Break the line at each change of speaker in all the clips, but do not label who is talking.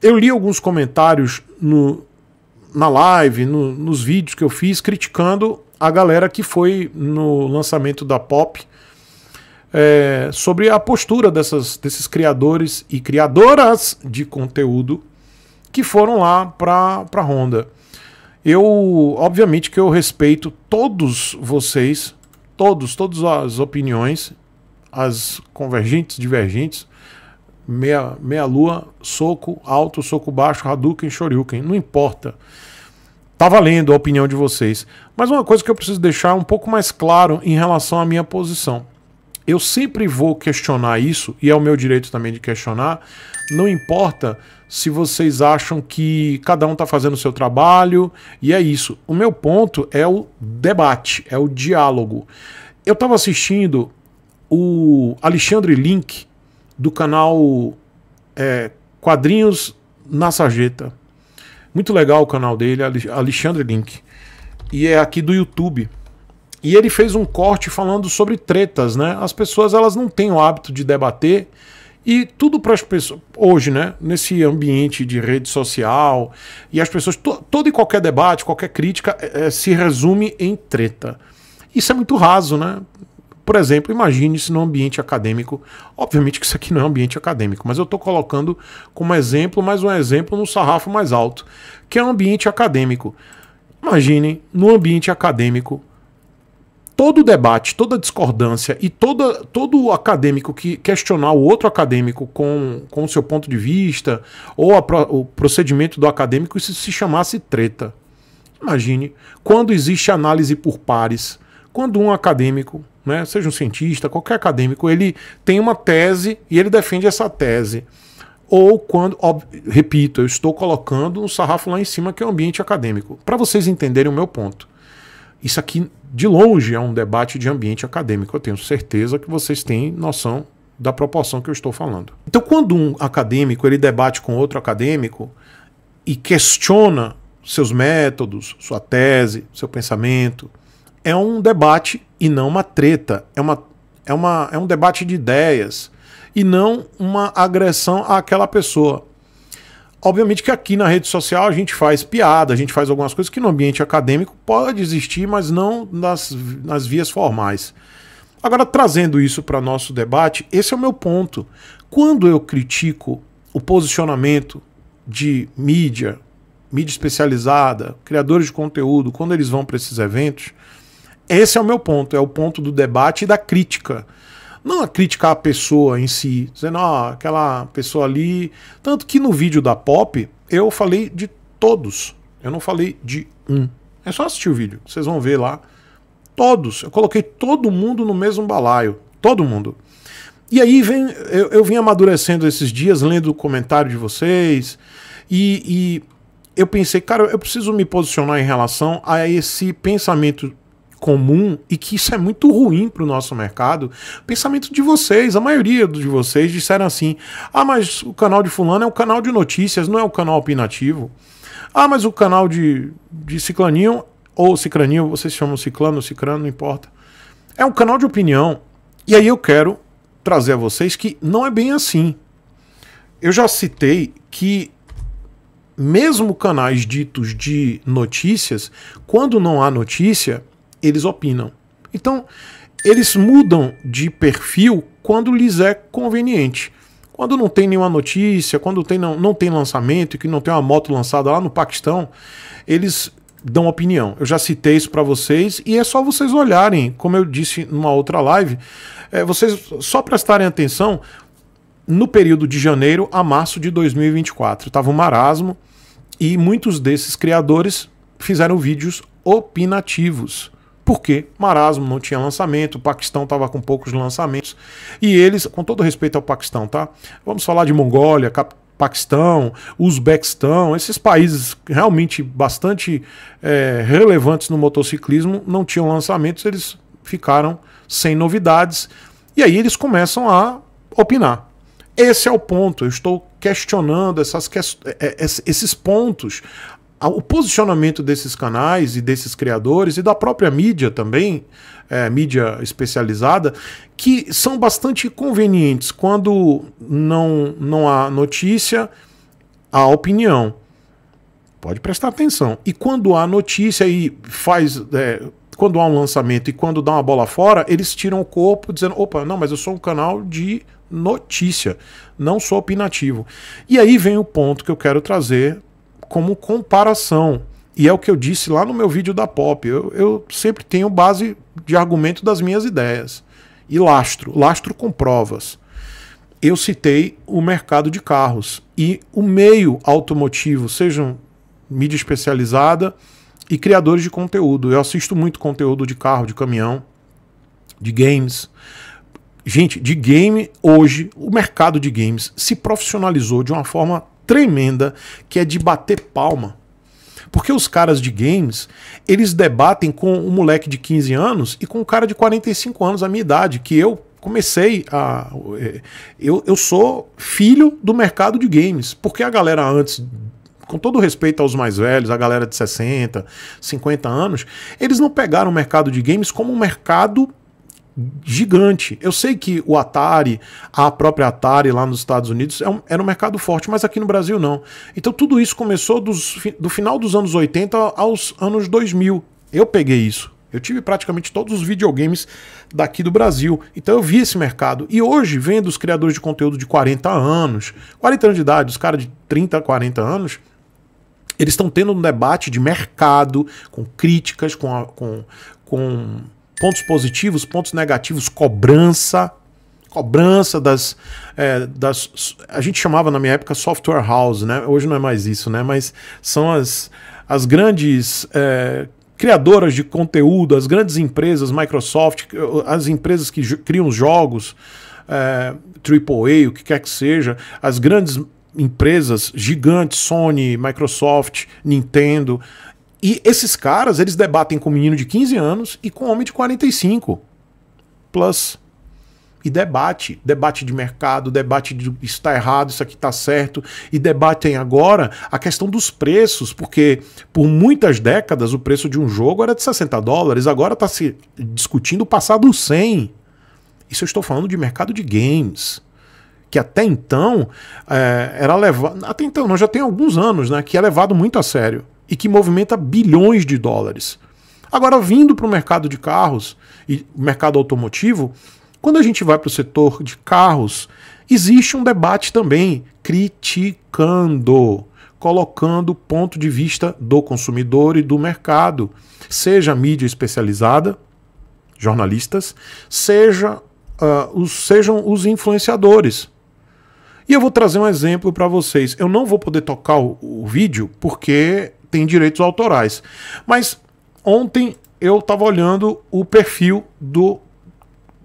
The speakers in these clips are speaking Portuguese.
eu li alguns comentários no, na live, no, nos vídeos que eu fiz, criticando a galera que foi no lançamento da Pop é, sobre a postura dessas, desses criadores e criadoras de conteúdo que foram lá para a Honda. Eu, obviamente, que eu respeito todos vocês, todos, todas as opiniões, as convergentes, divergentes, meia, meia lua, soco alto, soco baixo, Hadouken, Shoryuken, não importa. Tá valendo a opinião de vocês. Mas uma coisa que eu preciso deixar um pouco mais claro em relação à minha posição. Eu sempre vou questionar isso, e é o meu direito também de questionar. Não importa se vocês acham que cada um está fazendo o seu trabalho, e é isso. O meu ponto é o debate, é o diálogo. Eu estava assistindo o Alexandre Link, do canal é, Quadrinhos na Sarjeta. Muito legal o canal dele, Alexandre Link. E é aqui do YouTube. E ele fez um corte falando sobre tretas, né? As pessoas elas não têm o hábito de debater e tudo para as pessoas hoje, né? Nesse ambiente de rede social e as pessoas to, todo e qualquer debate, qualquer crítica é, é se resume em treta. Isso é muito raso, né? Por exemplo, imagine isso no ambiente acadêmico. Obviamente que isso aqui não é um ambiente acadêmico, mas eu estou colocando como exemplo mais um exemplo no sarrafo mais alto, que é um ambiente acadêmico. Imagine no ambiente acadêmico todo debate, toda discordância e toda, todo acadêmico que questionar o outro acadêmico com, com o seu ponto de vista ou a, o procedimento do acadêmico, isso se chamasse treta. Imagine quando existe análise por pares, quando um acadêmico, né, seja um cientista, qualquer acadêmico, ele tem uma tese e ele defende essa tese. Ou quando, ó, repito, eu estou colocando um sarrafo lá em cima que é o um ambiente acadêmico. Para vocês entenderem o meu ponto. Isso aqui, de longe, é um debate de ambiente acadêmico. Eu tenho certeza que vocês têm noção da proporção que eu estou falando. Então, quando um acadêmico ele debate com outro acadêmico e questiona seus métodos, sua tese, seu pensamento, é um debate e não uma treta. É, uma, é, uma, é um debate de ideias e não uma agressão àquela pessoa. Obviamente que aqui na rede social a gente faz piada, a gente faz algumas coisas que no ambiente acadêmico pode existir, mas não nas, nas vias formais. Agora, trazendo isso para nosso debate, esse é o meu ponto. Quando eu critico o posicionamento de mídia, mídia especializada, criadores de conteúdo, quando eles vão para esses eventos, esse é o meu ponto, é o ponto do debate e da crítica. Não a criticar a pessoa em si, dizendo, ó, oh, ah, aquela pessoa ali. Tanto que no vídeo da Pop, eu falei de todos. Eu não falei de um. É só assistir o vídeo, vocês vão ver lá. Todos. Eu coloquei todo mundo no mesmo balaio. Todo mundo. E aí vem. Eu, eu vim amadurecendo esses dias, lendo o comentário de vocês. e, e eu pensei, cara, eu preciso me posicionar em relação a esse pensamento comum e que isso é muito ruim para o nosso mercado. Pensamento de vocês, a maioria de vocês disseram assim: ah, mas o canal de Fulano é o canal de notícias, não é o canal opinativo. Ah, mas o canal de, de Ciclaninho ou Cicraninho, vocês chamam Ciclano, Cicrano, não importa. É um canal de opinião. E aí eu quero trazer a vocês que não é bem assim. Eu já citei que mesmo canais ditos de notícias, quando não há notícia, eles opinam. Então, eles mudam de perfil quando lhes é conveniente. Quando não tem nenhuma notícia, quando tem, não, não tem lançamento, que não tem uma moto lançada lá no Paquistão, eles dão opinião. Eu já citei isso para vocês e é só vocês olharem, como eu disse numa outra live, é, vocês só prestarem atenção no período de janeiro a março de 2024. Estava um marasmo e muitos desses criadores fizeram vídeos opinativos porque Marasmo não tinha lançamento, o Paquistão estava com poucos lançamentos, e eles, com todo respeito ao Paquistão, tá? Vamos falar de Mongólia, Cap Paquistão, Uzbequistão, esses países realmente bastante é, relevantes no motociclismo não tinham lançamentos, eles ficaram sem novidades, e aí eles começam a opinar. Esse é o ponto. Eu estou questionando essas, é, é, esses pontos o posicionamento desses canais e desses criadores e da própria mídia também, é, mídia especializada, que são bastante convenientes quando não, não há notícia, há opinião. Pode prestar atenção. E quando há notícia e faz. É, quando há um lançamento e quando dá uma bola fora, eles tiram o corpo dizendo: opa, não, mas eu sou um canal de notícia, não sou opinativo. E aí vem o ponto que eu quero trazer como comparação. E é o que eu disse lá no meu vídeo da Pop. Eu, eu sempre tenho base de argumento das minhas ideias. E lastro, lastro com provas. Eu citei o mercado de carros e o meio automotivo, sejam mídia especializada e criadores de conteúdo. Eu assisto muito conteúdo de carro, de caminhão, de games. Gente, de game hoje, o mercado de games se profissionalizou de uma forma tremenda que é de bater palma. Porque os caras de games, eles debatem com um moleque de 15 anos e com um cara de 45 anos, a minha idade, que eu comecei a. Eh, eu, eu sou filho do mercado de games. Porque a galera antes com todo respeito aos mais velhos, a galera de 60, 50 anos, eles não pegaram o mercado de games como um mercado gigante. Eu sei que o Atari, a própria Atari lá nos Estados Unidos, é um, era um mercado forte, mas aqui no Brasil não. Então tudo isso começou dos, do final dos anos 80 aos anos 2000. Eu peguei isso. Eu tive praticamente todos os videogames daqui do Brasil. Então eu vi esse mercado. E hoje, vendo os criadores de conteúdo de 40 anos, 40 anos de idade, os caras de 30, 40 anos, eles estão tendo um debate de mercado, com críticas, com, a, com, com pontos positivos, pontos negativos, cobrança, cobrança das, é, das. A gente chamava na minha época software house, né? Hoje não é mais isso, né? Mas são as, as grandes. É, criadoras de conteúdo, as grandes empresas, Microsoft, as empresas que criam jogos, é, AAA, o que quer que seja, as grandes empresas gigantes, Sony, Microsoft, Nintendo, e esses caras, eles debatem com um menino de 15 anos e com um homem de 45 plus. E debate, debate de mercado, debate de está errado, isso aqui está certo, e debatem agora a questão dos preços, porque por muitas décadas o preço de um jogo era de 60 dólares, agora está se discutindo o passado 100. Isso eu estou falando de mercado de games que até então é, era levado. Até então, não, já tem alguns anos, né? Que é levado muito a sério e que movimenta bilhões de dólares. Agora, vindo para o mercado de carros e mercado automotivo, quando a gente vai para o setor de carros, existe um debate também criticando, colocando o ponto de vista do consumidor e do mercado, seja mídia especializada, jornalistas, seja, uh, os, sejam os influenciadores. E eu vou trazer um exemplo para vocês. Eu não vou poder tocar o, o vídeo porque tem direitos autorais. Mas ontem eu estava olhando o perfil do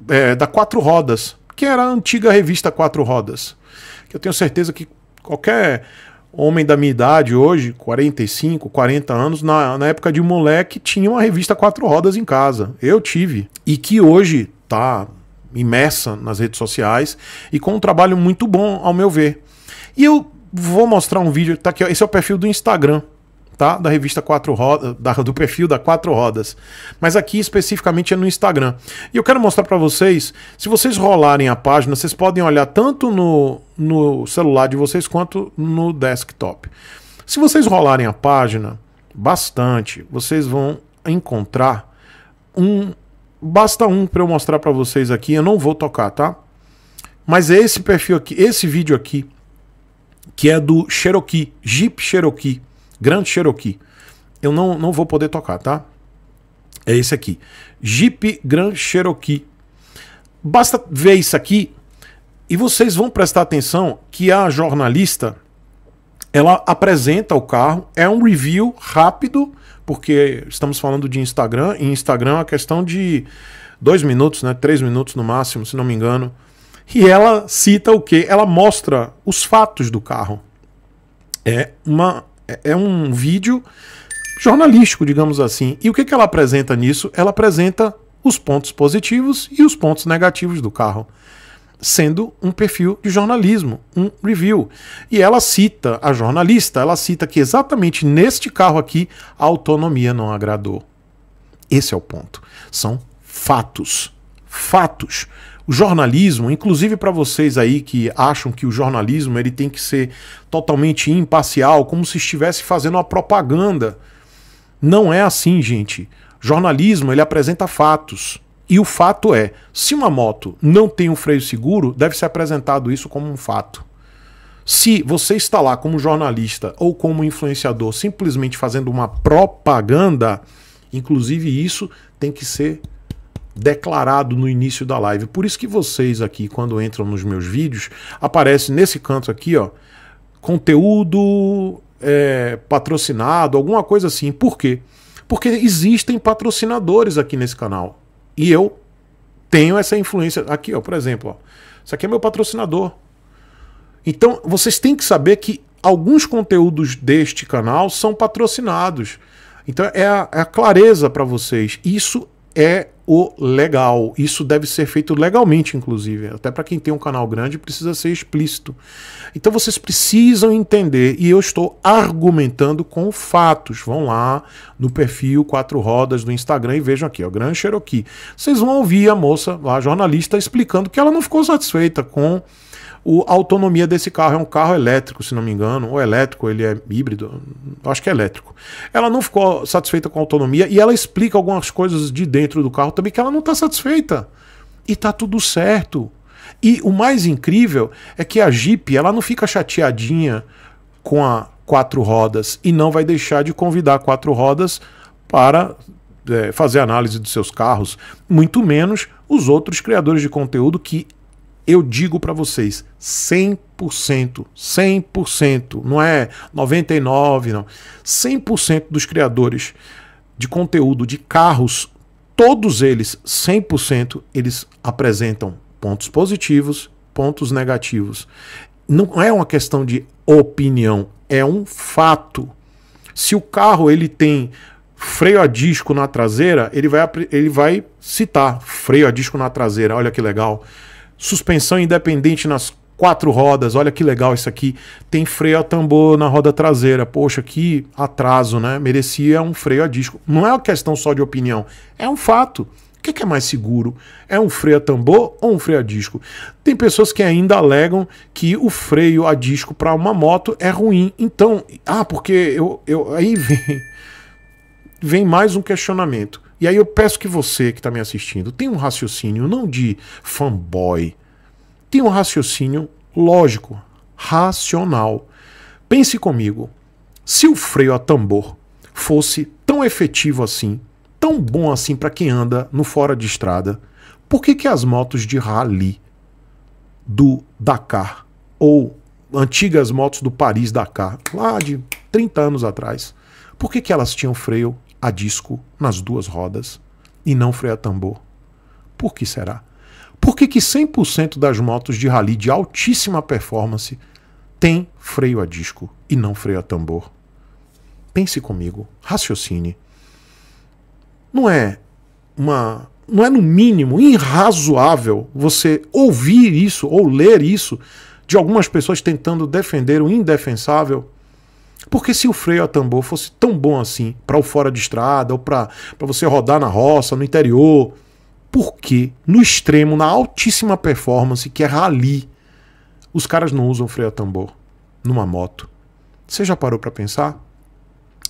é, da Quatro Rodas, que era a antiga revista Quatro Rodas. Que eu tenho certeza que qualquer homem da minha idade hoje, 45, 40 anos, na, na época de moleque, tinha uma revista Quatro Rodas em casa. Eu tive. E que hoje está imersa nas redes sociais e com um trabalho muito bom, ao meu ver. E eu vou mostrar um vídeo, tá aqui, esse é o perfil do Instagram tá? Da revista Quatro Rodas, do perfil da Quatro Rodas. Mas aqui especificamente é no Instagram. E eu quero mostrar para vocês, se vocês rolarem a página, vocês podem olhar tanto no, no celular de vocês quanto no desktop. Se vocês rolarem a página bastante, vocês vão encontrar um basta um para eu mostrar para vocês aqui, eu não vou tocar, tá? Mas é esse perfil aqui, esse vídeo aqui que é do Cherokee, Jeep Cherokee. Grand Cherokee. Eu não, não vou poder tocar, tá? É esse aqui. Jeep Grand Cherokee. Basta ver isso aqui e vocês vão prestar atenção que a jornalista ela apresenta o carro, é um review rápido, porque estamos falando de Instagram, e Instagram é uma questão de dois minutos, né? Três minutos no máximo, se não me engano. E ela cita o que? Ela mostra os fatos do carro. É uma é, é um vídeo jornalístico, digamos assim. E o que, que ela apresenta nisso? Ela apresenta os pontos positivos e os pontos negativos do carro, sendo um perfil de jornalismo, um review. E ela cita a jornalista, ela cita que exatamente neste carro aqui a autonomia não agradou. Esse é o ponto. São fatos. Fatos. O jornalismo, inclusive para vocês aí que acham que o jornalismo ele tem que ser totalmente imparcial, como se estivesse fazendo uma propaganda. Não é assim, gente. Jornalismo, ele apresenta fatos. E o fato é, se uma moto não tem um freio seguro, deve ser apresentado isso como um fato. Se você está lá como jornalista ou como influenciador simplesmente fazendo uma propaganda, inclusive isso tem que ser declarado no início da live. Por isso que vocês aqui, quando entram nos meus vídeos, aparece nesse canto aqui, ó, conteúdo é, patrocinado, alguma coisa assim. Por quê? Porque existem patrocinadores aqui nesse canal. E eu tenho essa influência. Aqui, ó, por exemplo, ó, isso aqui é meu patrocinador. Então, vocês têm que saber que alguns conteúdos deste canal são patrocinados. Então, é a, é a clareza para vocês. Isso é o legal. Isso deve ser feito legalmente, inclusive. Até para quem tem um canal grande, precisa ser explícito. Então vocês precisam entender, e eu estou argumentando com fatos. Vão lá no perfil Quatro Rodas do Instagram e vejam aqui, ó, Gran Cherokee. Vocês vão ouvir a moça, a jornalista, explicando que ela não ficou satisfeita com o, a autonomia desse carro. É um carro elétrico, se não me engano, ou elétrico, ele é híbrido, acho que é elétrico. Ela não ficou satisfeita com a autonomia e ela explica algumas coisas de dentro do carro também que ela não está satisfeita. E tá tudo certo. E o mais incrível é que a Jeep ela não fica chateadinha com a quatro rodas e não vai deixar de convidar quatro rodas para é, fazer análise dos seus carros, muito menos os outros criadores de conteúdo que eu digo para vocês, 100%, 100%, não é 99, não. 100% dos criadores de conteúdo de carros, todos eles, 100%, eles apresentam pontos positivos, pontos negativos. Não é uma questão de opinião, é um fato. Se o carro ele tem freio a disco na traseira, ele vai, ele vai citar freio a disco na traseira, olha que legal suspensão independente nas quatro rodas, olha que legal isso aqui. Tem freio a tambor na roda traseira. Poxa, que atraso, né? Merecia um freio a disco. Não é uma questão só de opinião, é um fato. O que é, é mais seguro? É um freio a tambor ou um freio a disco? Tem pessoas que ainda alegam que o freio a disco para uma moto é ruim. Então, ah, porque eu, eu aí vem, vem mais um questionamento. E aí eu peço que você que está me assistindo tenha um raciocínio não de fanboy, tenha um raciocínio lógico, racional. Pense comigo, se o freio a tambor fosse tão efetivo assim, tão bom assim para quem anda no fora de estrada, por que, que as motos de rally do Dakar ou antigas motos do Paris Dakar, lá de 30 anos atrás, por que, que elas tinham freio a disco nas duas rodas e não freio a tambor. Por que será? Por que, que 100% das motos de rally de altíssima performance tem freio a disco e não freio a tambor? Pense comigo, raciocine. Não é uma, não é no mínimo irrazoável você ouvir isso ou ler isso de algumas pessoas tentando defender o indefensável? Porque se o freio a tambor fosse tão bom assim para o fora de estrada ou para você rodar na roça, no interior, por que no extremo, na altíssima performance, que é rally, os caras não usam freio a tambor numa moto? Você já parou para pensar?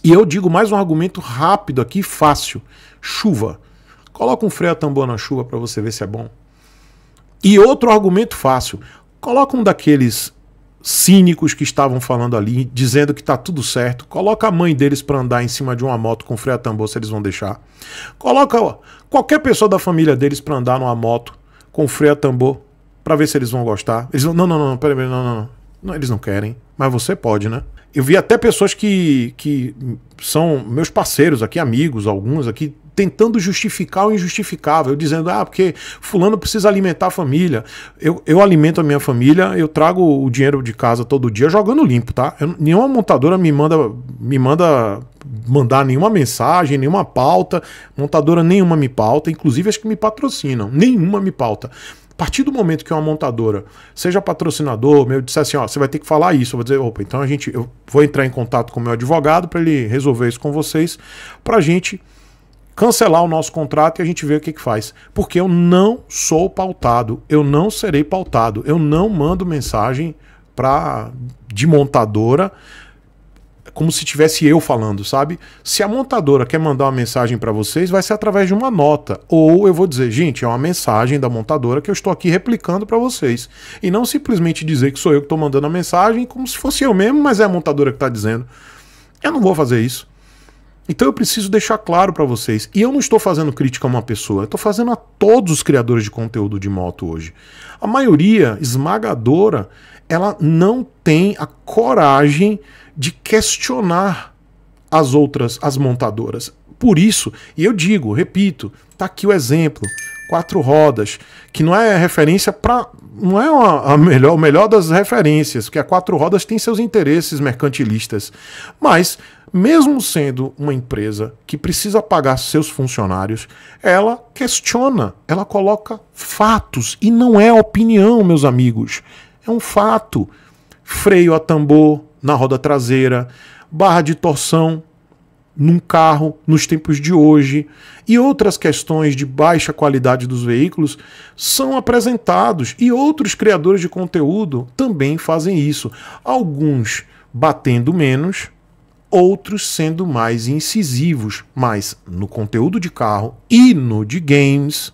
E eu digo mais um argumento rápido aqui, fácil: chuva. Coloca um freio a tambor na chuva para você ver se é bom. E outro argumento fácil: coloca um daqueles cínicos que estavam falando ali, dizendo que tá tudo certo. Coloca a mãe deles para andar em cima de uma moto com freio a tambor, se eles vão deixar. Coloca ó, qualquer pessoa da família deles para andar numa moto com freio a tambor para ver se eles vão gostar. Eles não, não, não, não, peraí, não, não, não, não, eles não querem. Mas você pode, né? Eu vi até pessoas que, que são meus parceiros aqui, amigos, alguns aqui, tentando justificar o injustificável, dizendo, ah, porque fulano precisa alimentar a família. Eu, eu alimento a minha família, eu trago o dinheiro de casa todo dia jogando limpo, tá? Eu, nenhuma montadora me manda, me manda mandar nenhuma mensagem, nenhuma pauta. Montadora nenhuma me pauta, inclusive as que me patrocinam, nenhuma me pauta. A partir do momento que uma montadora, seja patrocinador, meu, disser assim, ó, você vai ter que falar isso, eu vou dizer, opa, então a gente, eu vou entrar em contato com o meu advogado para ele resolver isso com vocês, para a gente cancelar o nosso contrato e a gente vê o que, que faz. Porque eu não sou pautado, eu não serei pautado, eu não mando mensagem pra, de montadora como se tivesse eu falando, sabe? Se a montadora quer mandar uma mensagem para vocês, vai ser através de uma nota. Ou eu vou dizer, gente, é uma mensagem da montadora que eu estou aqui replicando para vocês. E não simplesmente dizer que sou eu que estou mandando a mensagem, como se fosse eu mesmo, mas é a montadora que está dizendo. Eu não vou fazer isso. Então eu preciso deixar claro para vocês. E eu não estou fazendo crítica a uma pessoa, eu estou fazendo a todos os criadores de conteúdo de moto hoje. A maioria esmagadora, ela não tem a coragem de questionar as outras, as montadoras. Por isso, e eu digo, repito, tá aqui o exemplo, quatro rodas, que não é referência para não é uma, a melhor, melhor das referências, porque a quatro rodas tem seus interesses mercantilistas. Mas mesmo sendo uma empresa que precisa pagar seus funcionários, ela questiona, ela coloca fatos e não é opinião, meus amigos. É um fato. Freio a tambor na roda traseira, barra de torção num carro nos tempos de hoje e outras questões de baixa qualidade dos veículos são apresentados e outros criadores de conteúdo também fazem isso. Alguns batendo menos, outros sendo mais incisivos, mas no conteúdo de carro e no de games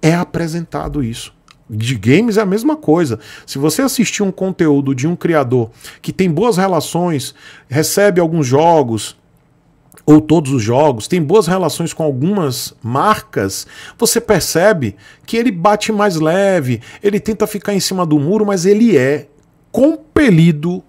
é apresentado isso. De games é a mesma coisa. Se você assistir um conteúdo de um criador que tem boas relações, recebe alguns jogos, ou todos os jogos, tem boas relações com algumas marcas, você percebe que ele bate mais leve, ele tenta ficar em cima do muro, mas ele é compelido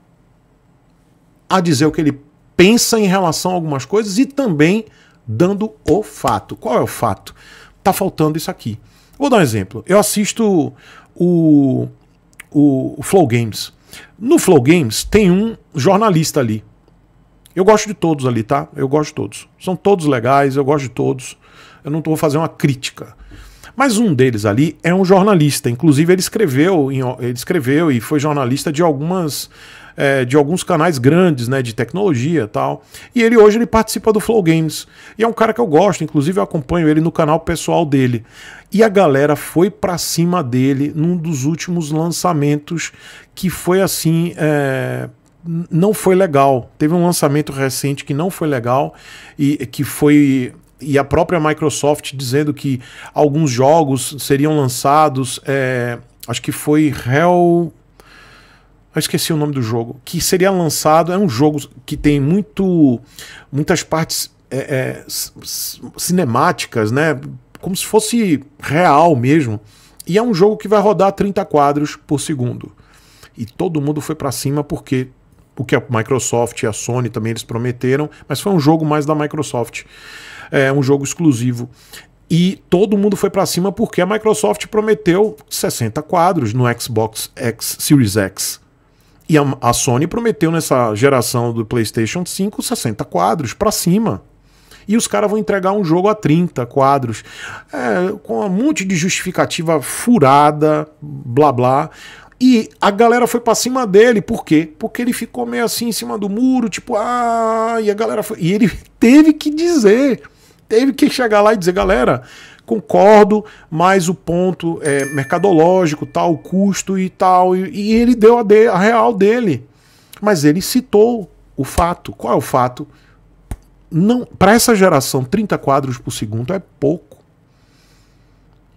a dizer o que ele pensa em relação a algumas coisas e também dando o fato. Qual é o fato? Tá faltando isso aqui. Vou dar um exemplo. Eu assisto o, o, o Flow Games. No Flow Games tem um jornalista ali. Eu gosto de todos ali, tá? Eu gosto de todos. São todos legais, eu gosto de todos. Eu não vou fazer uma crítica. Mas um deles ali é um jornalista. Inclusive, ele escreveu, ele escreveu e foi jornalista de algumas é, de alguns canais grandes, né, de tecnologia tal. E ele hoje ele participa do Flow Games. E é um cara que eu gosto, inclusive eu acompanho ele no canal pessoal dele. E a galera foi para cima dele num dos últimos lançamentos que foi assim. É não foi legal. Teve um lançamento recente que não foi legal e que foi e a própria Microsoft dizendo que alguns jogos seriam lançados. É, acho que foi Hell eu esqueci o nome do jogo, que seria lançado, é um jogo que tem muito, muitas partes é, é, cinemáticas, né? Como se fosse real mesmo. E é um jogo que vai rodar 30 quadros por segundo. E todo mundo foi para cima porque o que a Microsoft e a Sony também eles prometeram, mas foi um jogo mais da Microsoft, é um jogo exclusivo. E todo mundo foi para cima porque a Microsoft prometeu 60 quadros no Xbox X Series X. E a, a Sony prometeu nessa geração do PlayStation 5 60 quadros para cima e os caras vão entregar um jogo a 30 quadros, é, com um monte de justificativa furada, blá blá. E a galera foi para cima dele, por quê? Porque ele ficou meio assim em cima do muro, tipo, ah, e a galera foi. E ele teve que dizer, teve que chegar lá e dizer, galera, concordo, mas o ponto é mercadológico, tal, custo e tal. E, e ele deu a, de, a real dele. Mas ele citou o fato. Qual é o fato? Não, para essa geração, 30 quadros por segundo é pouco.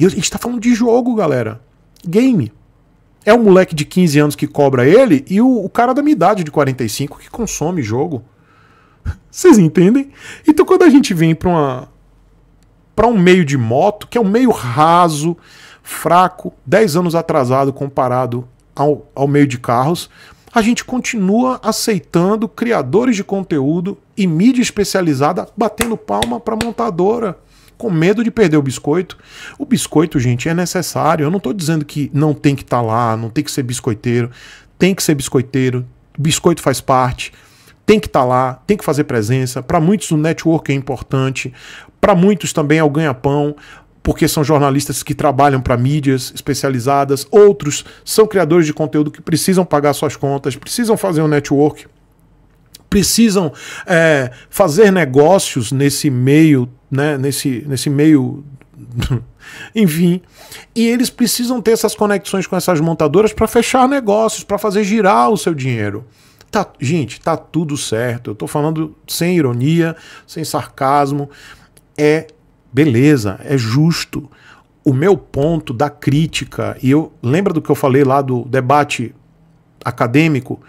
E a gente está falando de jogo, galera. Game. É um moleque de 15 anos que cobra ele e o, o cara da minha idade, de 45, que consome jogo. Vocês entendem? Então, quando a gente vem para uma, para um meio de moto que é um meio raso, fraco, 10 anos atrasado comparado ao, ao meio de carros, a gente continua aceitando criadores de conteúdo e mídia especializada batendo palma para montadora, com medo de perder o biscoito. O biscoito, gente, é necessário. Eu não estou dizendo que não tem que estar tá lá, não tem que ser biscoiteiro. Tem que ser biscoiteiro. biscoito faz parte. Tem que estar tá lá, tem que fazer presença. Para muitos, o network é importante. Para muitos também é o ganha-pão, porque são jornalistas que trabalham para mídias especializadas, outros são criadores de conteúdo que precisam pagar suas contas, precisam fazer um network, precisam é, fazer negócios nesse meio, né, nesse, nesse meio. Enfim, e eles precisam ter essas conexões com essas montadoras para fechar negócios, para fazer girar o seu dinheiro. Tá, gente, tá tudo certo. Eu estou falando sem ironia, sem sarcasmo é beleza, é justo. O meu ponto da crítica, e eu lembra do que eu falei lá do debate acadêmico,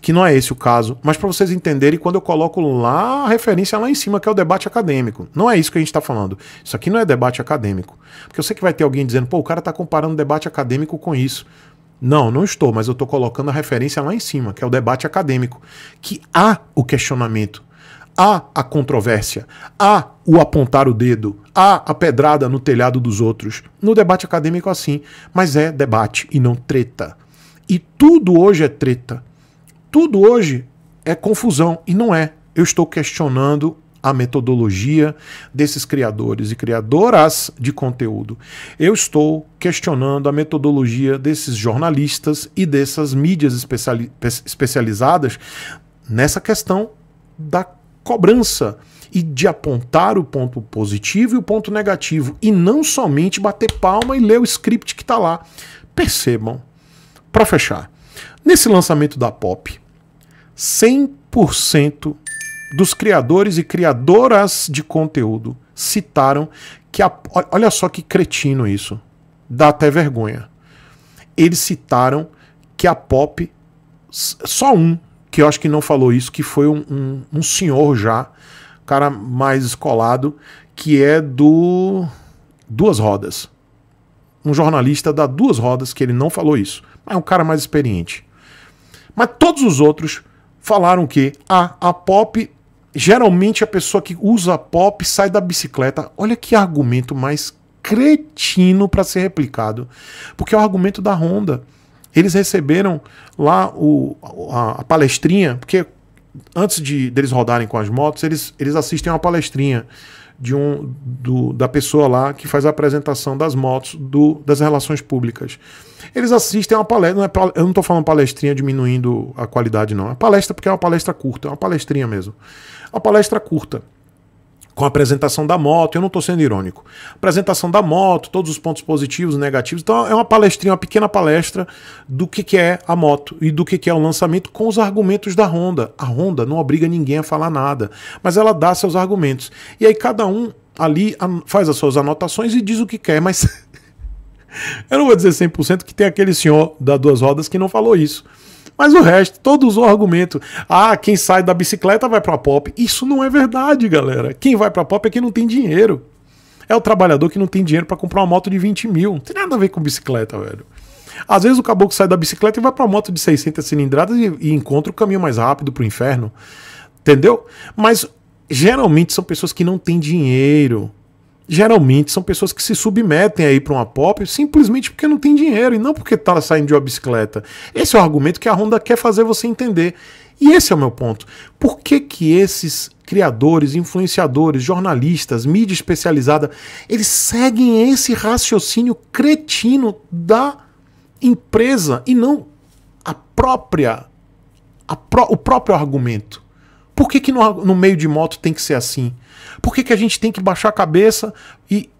que não é esse o caso, mas para vocês entenderem, quando eu coloco lá a referência lá em cima, que é o debate acadêmico. Não é isso que a gente está falando. Isso aqui não é debate acadêmico. Porque eu sei que vai ter alguém dizendo, pô, o cara está comparando debate acadêmico com isso. Não, não estou, mas eu estou colocando a referência lá em cima, que é o debate acadêmico, que há o questionamento há a controvérsia, há o apontar o dedo, há a pedrada no telhado dos outros. No debate acadêmico, é assim, mas é debate e não treta. E tudo hoje é treta. Tudo hoje é confusão e não é. Eu estou questionando a metodologia desses criadores e criadoras de conteúdo. Eu estou questionando a metodologia desses jornalistas e dessas mídias especializadas nessa questão da cobrança e de apontar o ponto positivo e o ponto negativo e não somente bater palma e ler o script que está lá. Percebam, para fechar, nesse lançamento da Pop, 100% dos criadores e criadoras de conteúdo citaram que a, olha só que cretino isso, dá até vergonha. Eles citaram que a Pop só um que eu acho que não falou isso, que foi um, um, um senhor já, cara mais escolado, que é do Duas Rodas. Um jornalista da Duas Rodas, que ele não falou isso. Mas é um cara mais experiente. Mas todos os outros falaram que a, a pop. Geralmente a pessoa que usa pop sai da bicicleta. Olha que argumento mais cretino para ser replicado. Porque é o argumento da Honda. Eles receberam lá o, a, a palestrinha, porque antes de deles rodarem com as motos, eles, eles assistem a uma palestrinha de um do, da pessoa lá que faz a apresentação das motos do, das relações públicas. Eles assistem a uma palestra, não é, eu não estou falando palestrinha diminuindo a qualidade não, é palestra porque é uma palestra curta, é uma palestrinha mesmo. É a palestra curta com a apresentação da moto. Eu não estou sendo irônico. Apresentação da moto, todos os pontos positivos, negativos. Então é uma palestrinha, uma pequena palestra do que, que é a moto e do que, que é o lançamento com os argumentos da Honda. A Honda não obriga ninguém a falar nada, mas ela dá seus argumentos. E aí cada um ali faz as suas anotações e diz o que quer, mas eu não vou dizer 100% que tem aquele senhor da duas rodas que não falou isso. Mas o resto, todos o argumento, ah, quem sai da bicicleta vai para pop. Isso não é verdade, galera. Quem vai para pop é quem não tem dinheiro. É o trabalhador que não tem dinheiro para comprar uma moto de 20 mil. Não tem nada a ver com bicicleta, velho. Às vezes o caboclo sai da bicicleta e vai para moto de 600 cilindradas e, e, encontra o caminho mais rápido para o inferno. Entendeu? Mas geralmente são pessoas que não têm dinheiro geralmente são pessoas que se submetem aí para uma pop simplesmente porque não tem dinheiro e não porque está saindo de uma bicicleta. Esse é o argumento que a Honda quer fazer você entender. E esse é o meu ponto. Por que que esses criadores, influenciadores, jornalistas, mídia especializada, eles seguem esse raciocínio cretino da empresa e não a própria a pró o próprio argumento? Por que, que no, no meio de moto tem que ser assim? Por que, que a gente tem que baixar a cabeça e,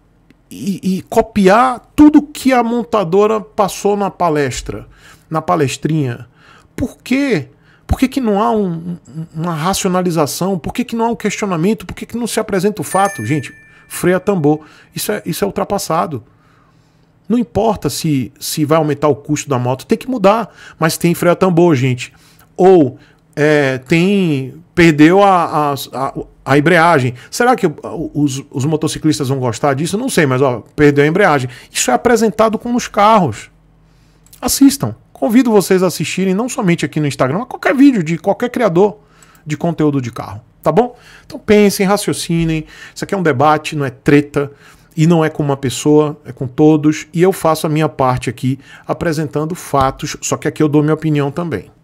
e, e copiar tudo que a montadora passou na palestra, na palestrinha? Por quê? Por que, que não há um, uma racionalização? Por que, que não há um questionamento? Por que, que não se apresenta o fato? Gente, freia tambor. Isso é, isso é ultrapassado. Não importa se, se vai aumentar o custo da moto, tem que mudar. Mas tem freio a tambor, gente. Ou é, tem perdeu a, a, a, a, embreagem. Será que os, os, motociclistas vão gostar disso? Não sei, mas ó, perdeu a embreagem. Isso é apresentado com os carros. Assistam. Convido vocês a assistirem, não somente aqui no Instagram, mas qualquer vídeo de qualquer criador de conteúdo de carro. Tá bom? Então pensem, raciocinem. Isso aqui é um debate, não é treta. E não é com uma pessoa, é com todos. E eu faço a minha parte aqui apresentando fatos, só que aqui eu dou minha opinião também.